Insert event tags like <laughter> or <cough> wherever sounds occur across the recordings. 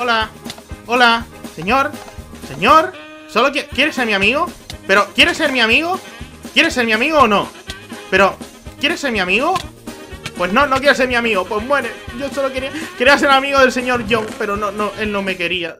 Hola. Hola. Señor. Señor. Solo quiero ¿Quieres ser mi amigo? ¿Pero ¿Quieres ser mi amigo? Pero, ¿quieres ser mi amigo? ¿Quieres ser mi amigo o no? Pero, ¿quieres ser mi amigo? Pues no, no quiero ser mi amigo. Pues muere. Yo solo quería, quería ser amigo del señor John, pero no, no, él no me quería.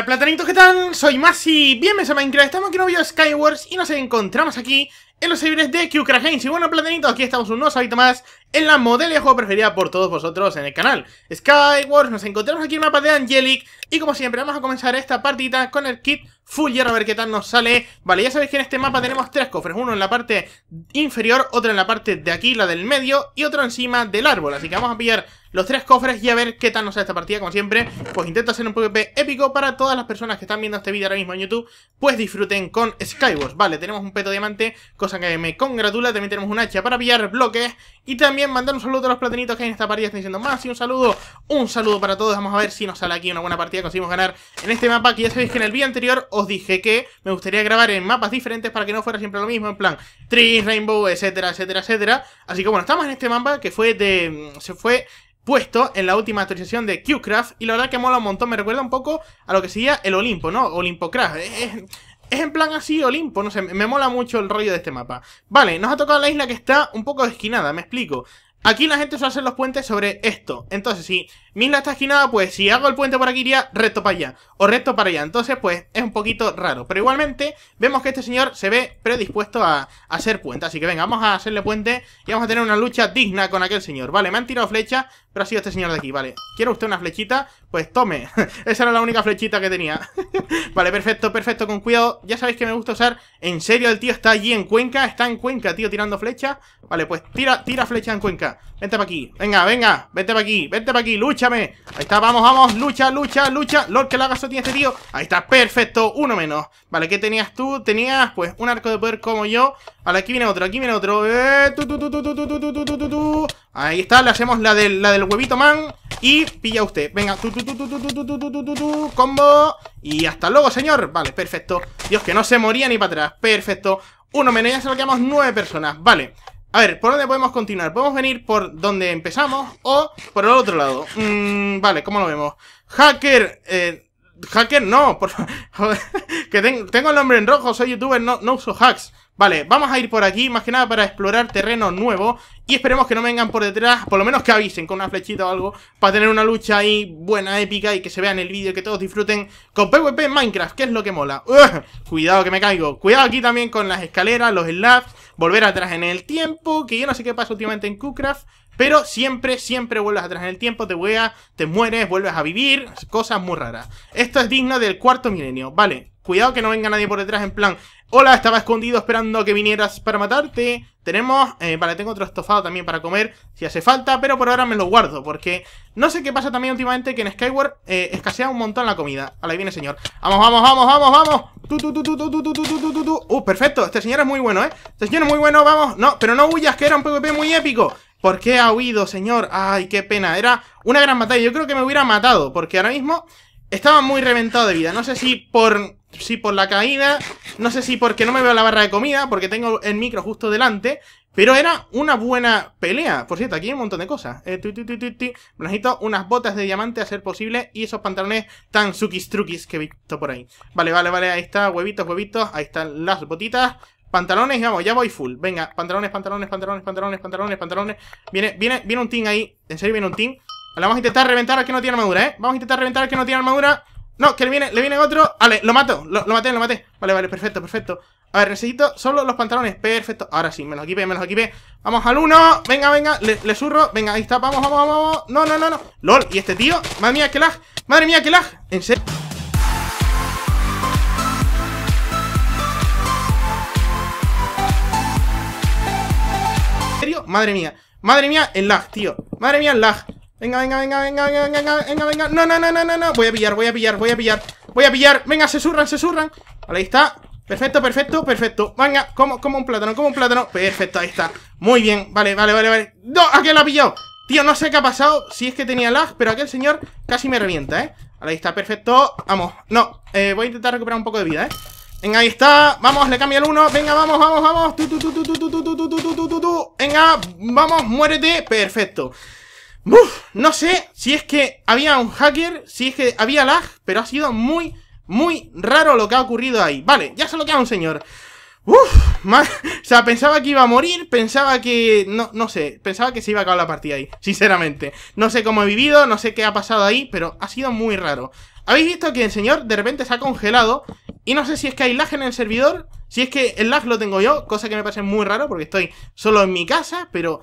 Hola platanitos, ¿qué tal? Soy Masi, bienvenidos a Minecraft, estamos aquí en un video de Skywars y nos encontramos aquí en los servidores de Qcraft Games Y bueno platanitos, aquí estamos un nuevo más en la modelo de juego preferida por todos vosotros en el canal Skywars, nos encontramos aquí en el mapa de Angelic y como siempre vamos a comenzar esta partida con el kit full hierro a ver qué tal nos sale Vale, ya sabéis que en este mapa tenemos tres cofres, uno en la parte inferior, otro en la parte de aquí, la del medio y otro encima del árbol Así que vamos a pillar los tres cofres y a ver qué tal nos sale esta partida. Como siempre, pues intento hacer un PvP épico para todas las personas que están viendo este vídeo ahora mismo en YouTube, pues disfruten con Skywars. Vale, tenemos un peto diamante, cosa que me congratula. También tenemos un hacha para pillar bloques y también mandar un saludo a los platinitos que en esta partida. Están diciendo más y un saludo, un saludo para todos. Vamos a ver si nos sale aquí una buena partida, conseguimos ganar en este mapa. Que ya sabéis que en el vídeo anterior os dije que me gustaría grabar en mapas diferentes para que no fuera siempre lo mismo, en plan Tree, Rainbow, etcétera, etcétera, etcétera. Así que bueno, estamos en este mapa que fue de... se fue puesto en la última actualización de Qcraft y la verdad que mola un montón, me recuerda un poco a lo que sería el Olimpo, ¿no? Olimpocraft. Es, en plan así Olimpo, no sé, me mola mucho el rollo de este mapa. Vale, nos ha tocado la isla que está un poco esquinada, me explico. Aquí la gente suele hacer los puentes sobre esto. Entonces, si Misla está esquinada, pues si hago el puente por aquí iría recto para allá o recto para allá. Entonces, pues es un poquito raro. Pero igualmente vemos que este señor se ve predispuesto a, hacer puente. Así que venga, vamos a hacerle puente y vamos a tener una lucha digna con aquel señor. Vale, me han tirado flecha pero ha sido este señor de aquí. Vale, ¿quiere usted una flechita? Pues tome. <laughs> Esa era la única flechita que tenía. <laughs> vale, perfecto, perfecto, con cuidado. Ya sabéis que me gusta usar... En serio, el tío está allí en Cuenca. Está en Cuenca, tío, tirando flecha, Vale, pues tira, tira flecha en Cuenca. Vente para aquí. Venga, venga. Vente para aquí. Vente para aquí. Lucha. Ahí está, vamos, vamos. Lucha, lucha, lucha. Lord, que la tiene este tío. Ahí está, perfecto. Uno menos. Vale, ¿qué tenías tú? Tenías, pues, un arco de poder como yo. Vale, aquí viene otro, aquí viene otro. Ahí está, le hacemos la del, la del huevito man. Y pilla usted. Venga, tú, tú, tú, tú, tú, tú, tú, tú, tú combo. Y hasta luego, señor. Vale, perfecto. Dios, que no se moría ni para atrás. Perfecto. Uno menos, ya se lo quedamos nueve personas. Vale. A ver, ¿por dónde podemos continuar? Podemos venir por donde empezamos o por el otro lado. Mm, vale, ¿cómo lo vemos? Hacker... Eh, hacker no, por favor. <laughs> que tengo el nombre en rojo, soy youtuber, no, no uso hacks. Vale, vamos a ir por aquí, más que nada para explorar terreno nuevo Y esperemos que no vengan por detrás, por lo menos que avisen con una flechita o algo Para tener una lucha ahí buena, épica y que se vean el vídeo que todos disfruten Con PvP Minecraft, que es lo que mola Cuidado que me caigo Cuidado aquí también con las escaleras, los slabs volver atrás en el tiempo, que yo no sé qué pasa últimamente en Qcraft, pero siempre, siempre vuelves atrás en el tiempo, te a, te mueres, vuelves a vivir, cosas muy raras. Esto es digno del cuarto milenio, vale. Cuidado que no venga nadie por detrás en plan, hola, estaba escondido esperando que vinieras para matarte. Tenemos, eh, vale, tengo otro estofado también para comer si hace falta, pero por ahora me lo guardo, porque no sé qué pasa también últimamente que en Skyward eh, escasea un montón la comida. Ahí viene, señor. Vamos, vamos, vamos, vamos, vamos. Uh, perfecto. Este señor es muy bueno, ¿eh? Este señor es muy bueno, vamos. No, pero no huyas, que era un PvP muy épico. ¿Por qué ha huido, señor? Ay, qué pena. Era una gran batalla. Yo creo que me hubiera matado, porque ahora mismo estaba muy reventado de vida. No sé si por si por la caída, no sé si porque no me veo la barra de comida, porque tengo el micro justo delante, pero era una buena pelea. Por cierto, aquí hay un montón de cosas. Eh, Necesito unas botas de diamante a ser posible y esos pantalones tan suquis truquis que he visto por ahí. Vale, vale, vale. Ahí está, huevitos, huevitos. Ahí están las botitas. Pantalones, vamos, ya voy full. Venga, pantalones, pantalones, pantalones, pantalones, pantalones, pantalones. Viene, viene, viene un team ahí. En serio, viene un team. Vale, vamos a intentar reventar al que no tiene armadura, ¿eh? Vamos a intentar reventar al que no tiene armadura. No, que le viene, le viene otro. Vale, lo mato. lo maté, lo maté. Vale, vale, perfecto, perfecto. A ver, necesito solo los pantalones. Perfecto. Ahora sí, me los equipé, me los equipé. Vamos al uno! Venga, venga. Le, le, zurro. Venga, ahí está. Vamos, vamos, vamos. No, no, no, no. LOL. ¿Y este tío? Madre mía, qué lag. Madre mía, qué lag. En serio. Madre mía. Madre mía, el lag, tío. Madre mía, el lag. Venga, venga, venga, venga, venga, venga, venga, venga. No, no, no, no, no, no. Voy a pillar, voy a pillar, voy a pillar. Voy a pillar. Venga, se surran, se surran. Vale, ahí está. Perfecto, perfecto, perfecto. Venga, como, como un plátano, como un plátano. Perfecto, ahí está. Muy bien, vale, vale, vale, vale. ¡No! ¡Aquí lo ha pillado! Tío, no sé qué ha pasado, si es que tenía lag, pero aquel señor casi me revienta, ¿eh? Ahí está, perfecto. Vamos, no, voy a intentar recuperar un poco de vida, ¿eh? Venga, ahí está. Vamos, le cambia el uno Venga, vamos, vamos, vamos. Venga, vamos, muérete. Perfecto. no sé si es que había un hacker, si es que había lag, pero ha sido muy muy raro lo que ha ocurrido ahí. Vale, ya solo queda un señor. Uf, más o sea, pensaba que iba a morir, pensaba que... No, no sé, pensaba que se iba a acabar la partida ahí, sinceramente. No sé cómo he vivido, no sé qué ha pasado ahí, pero ha sido muy raro. Habéis visto que el señor de repente se ha congelado y no sé si es que hay lag en el servidor, si es que el lag lo tengo yo, cosa que me parece muy raro porque estoy solo en mi casa, pero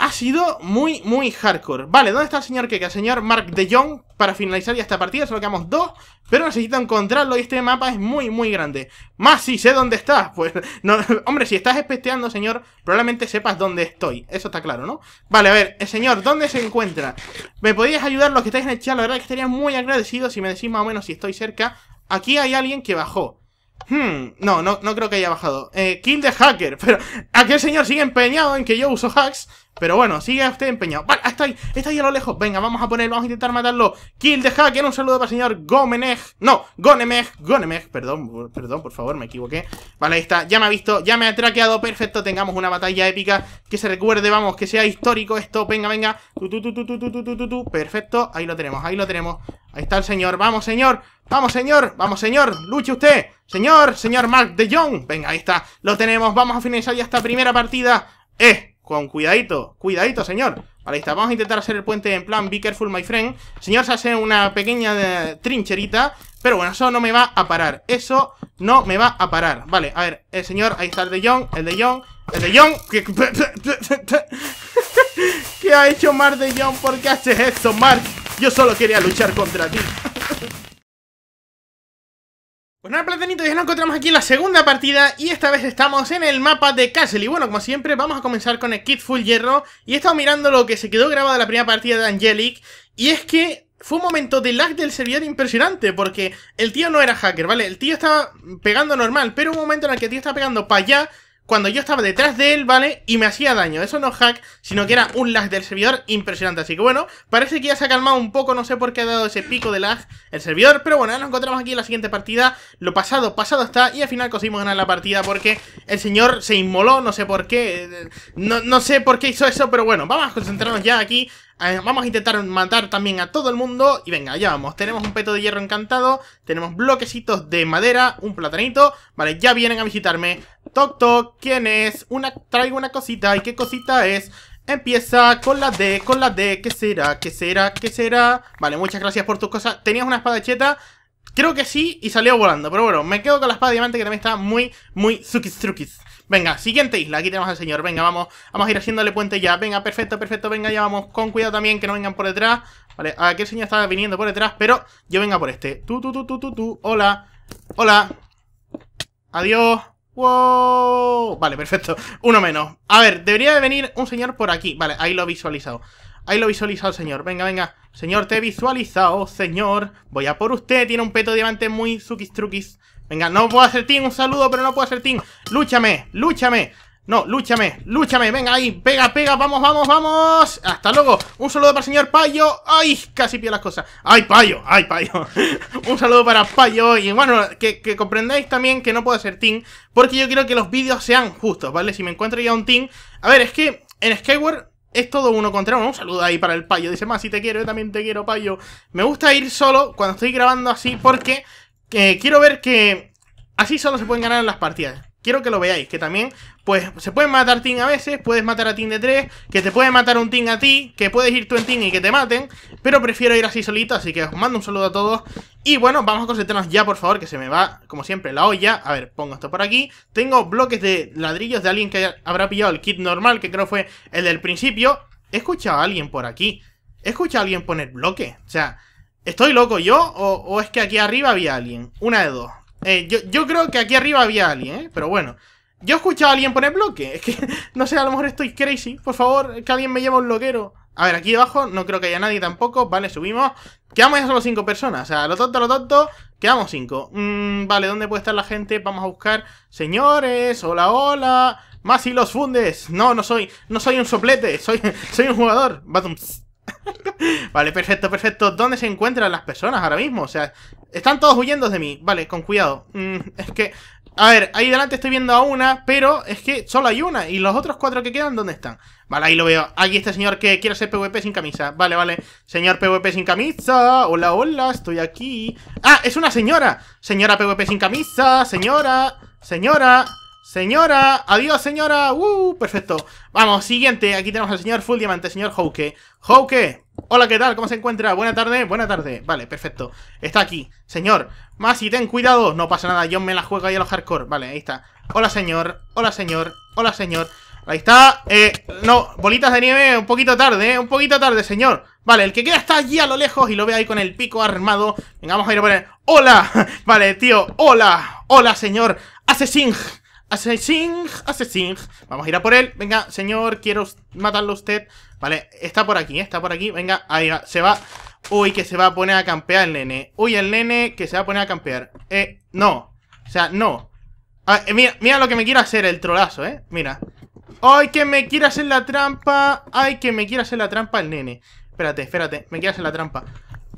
ha sido muy, muy hardcore. Vale, ¿dónde está el señor Keka? El señor Mark de Jong para finalizar ya esta partida. Solo quedamos dos, pero necesito encontrarlo y este mapa es muy, muy grande. Más si sé dónde está. <laughs> pues... No, hombre, si estás espesteando, señor, probablemente sepas dónde estoy. Eso está claro, ¿no? Vale, a ver, el señor, ¿dónde se encuentra? ¿Me podías ayudar los que estáis en el chat? La verdad que estaría muy agradecido si me decís más o menos si estoy cerca. Aquí hay alguien que bajó. Hmm, no, no, no creo que haya bajado. Eh, Kill the Hacker, pero aquel señor sigue empeñado en que yo uso hacks. Pero bueno, sigue usted empeñado. Vale, está ahí, está ahí a lo lejos. Venga, vamos a poner, vamos a intentar matarlo. Kill the Hacker, un saludo para el señor Gomenech. No, Gómez, Gómez, perdón, perdón, por favor, me equivoqué. Vale, ahí está, ya me ha visto, ya me ha traqueado, perfecto. Tengamos una batalla épica, que se recuerde, vamos, que sea histórico esto. Venga, venga. Tu, tu, tu, perfecto, ahí lo tenemos, ahí lo tenemos. Ahí está el señor, vamos, señor. Vamos, señor, vamos, señor, luche usted Señor, señor Mark de Jong Venga, ahí está, lo tenemos, vamos a finalizar ya esta primera partida Eh, con cuidadito, cuidadito, señor Vale, ahí está, vamos a intentar hacer el puente en plan Be careful, my friend Señor, se hace una pequeña eh, trincherita Pero bueno, eso no me va a parar Eso no me va a parar Vale, a ver, el eh, señor, ahí está el de Jong El de Jong, el de Jong <laughs> ¿Qué ha hecho Mark de Jong? ¿Por qué haces esto, Mark? Yo solo quería luchar contra ti <laughs> Bueno, pues nada, platanito, ya nos encontramos aquí en la segunda partida y esta vez estamos en el mapa de Castle. Y bueno, como siempre, vamos a comenzar con el Kit Full Hierro. Y he estado mirando lo que se quedó grabado en la primera partida de Angelic. Y es que fue un momento de lag del servidor impresionante, porque el tío no era hacker, ¿vale? El tío estaba pegando normal, pero un momento en el que el tío estaba pegando para allá cuando yo estaba detrás de él, ¿vale? Y me hacía daño. Eso no es hack, sino que era un lag del servidor impresionante. Así que bueno, parece que ya se ha calmado un poco. No sé por qué ha dado ese pico de lag el servidor. Pero bueno, nos encontramos aquí en la siguiente partida. Lo pasado, pasado está. Y al final conseguimos ganar la partida porque el señor se inmoló. No sé por qué. Eh, no, no sé por qué hizo eso, pero bueno, vamos a concentrarnos ya aquí Ah, vamos a intentar matar también a todo el mundo. Y venga, ya vamos. Tenemos un peto de hierro encantado. Tenemos bloquecitos de madera. Un platanito. Vale, ya vienen a visitarme. Toc, toc. ¿Quién es? Una, traigo una cosita. ¿Y qué cosita es? Empieza con la D, con la D. ¿Qué será? ¿Qué será? ¿Qué será? Vale, muchas gracias por tus cosas. Tenías una espada cheta. Creo que sí y salió volando. Pero bueno, me quedo con la espada de diamante que también está muy, muy suquis truquis. Venga, siguiente isla, aquí tenemos al señor, venga, vamos, vamos a ir haciéndole puente ya, venga, perfecto, perfecto, venga, ya vamos, con cuidado también, que no vengan por detrás, vale, a qué señor estaba viniendo por detrás, pero yo venga por este, tú, tú, tú, tú, tú, tú, hola, hola, adiós, wow, vale, perfecto, uno menos, a ver, debería de venir un señor por aquí, vale, ahí lo he visualizado, Ahí lo he visualizado, señor. Venga, venga. Señor, te he visualizado, señor. Voy a por usted. Tiene un peto de diamante muy suquis truquis. Venga, no puedo hacer team, un saludo, pero no puedo hacer team. Lúchame, lúchame. No, lúchame, lúchame, venga ahí, pega, pega, vamos, vamos, vamos Hasta luego, un saludo para el señor Payo Ay, casi pio las cosas Ay, Payo, ay, Payo <laughs> Un saludo para Payo Y bueno, que, que comprendáis también que no puedo hacer team Porque yo quiero que los vídeos sean justos, ¿vale? Si me encuentro ya un team A ver, es que en Skyward es todo uno contra uno. Un saludo ahí para el payo. Dice, más si te quiero, yo también te quiero, payo. Me gusta ir solo cuando estoy grabando así porque quiero ver que así solo se pueden ganar las partidas. Quiero que lo veáis, que también, pues, se pueden matar team a veces, puedes matar a team de tres, que te puede matar un team a ti, que puedes ir tú en team y que te maten, pero prefiero ir así solito, así que os mando un saludo a todos. Y bueno, vamos a concentrarnos ya, por favor, que se me va, como siempre, la olla. A ver, pongo esto por aquí. Tengo bloques de ladrillos de alguien que habrá pillado el kit normal, que creo fue el del principio. He escuchado a alguien por aquí. He escuchado a alguien poner bloque, o sea... ¿Estoy loco yo? O, es que aquí arriba había alguien? Una de dos. Eh, yo, yo, creo que aquí arriba había alguien, ¿eh? Pero bueno. Yo he escuchado a alguien poner bloque. Es que, <laughs> no sé, a lo mejor estoy crazy. Por favor, que alguien me lleve un loquero. A ver, aquí abajo no creo que haya nadie tampoco. Vale, subimos. Quedamos ya solo cinco personas. O sea, lo tonto, lo tonto. Quedamos cinco. Mm, vale, ¿dónde puede estar la gente? Vamos a buscar. Señores, hola, hola. Más y los fundes. No, no soy. No soy un soplete. Soy, <laughs> soy un jugador. Batum. <laughs> vale, perfecto, perfecto. ¿Dónde se encuentran las personas ahora mismo? O sea, están todos huyendo de mí. Vale, con cuidado. Mm, es que, a ver, ahí delante estoy viendo a una, pero es que solo hay una. ¿Y los otros cuatro que quedan dónde están? Vale, ahí lo veo. Ahí este señor que quiere ser PvP sin camisa. Vale, vale. Señor PvP sin camisa. Hola, hola, estoy aquí. ¡Ah, es una señora! Señora PvP sin camisa. Señora. Señora. Señora, adiós señora, uh, perfecto. Vamos, siguiente, aquí tenemos al señor Full Diamante, señor hauke. hauke, hola, ¿qué tal? ¿Cómo se encuentra? Buena tarde, buena tarde. Vale, perfecto. Está aquí, señor. Masi, ten cuidado, no pasa nada, yo me la juego ahí a los hardcore. Vale, ahí está. Hola señor, hola señor, hola señor. Ahí está, eh, no, bolitas de nieve un poquito tarde, eh, un poquito tarde, señor. Vale, el que queda está allí a lo lejos y lo ve ahí con el pico armado. Venga, vamos a ir a poner, hola, <laughs> vale, tío, hola, hola, señor, Asesin. Asesin, asesin, Vamos a ir a por él. Venga, señor, quiero matarlo a usted. Vale, está por aquí, está por aquí. Venga, ahí va, se va. Uy, que se va a poner a campear el nene. Uy, el nene que se va a poner a campear. Eh, no. O sea, no. Eh, mira, mira lo que me quiere hacer el trolazo, eh. Mira. ¡Ay, que me quiere hacer la trampa! ¡Ay, que me quiere hacer la trampa el nene! Espérate, espérate, me quiere hacer la trampa.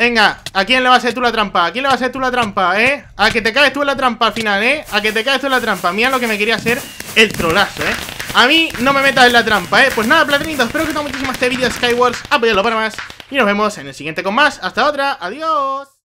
Venga, ¿a quién le vas a hacer tú la trampa? ¿A quién le vas a hacer tú la trampa, eh? A que te caes tú en la trampa al final, eh A que te caes tú en la trampa Mira lo que me quería hacer el trolazo, eh A mí no me metas en la trampa, eh Pues nada, platinito, espero que te muchísimo este vídeo de Skywars Apoyadlo para más Y nos vemos en el siguiente con más Hasta otra, adiós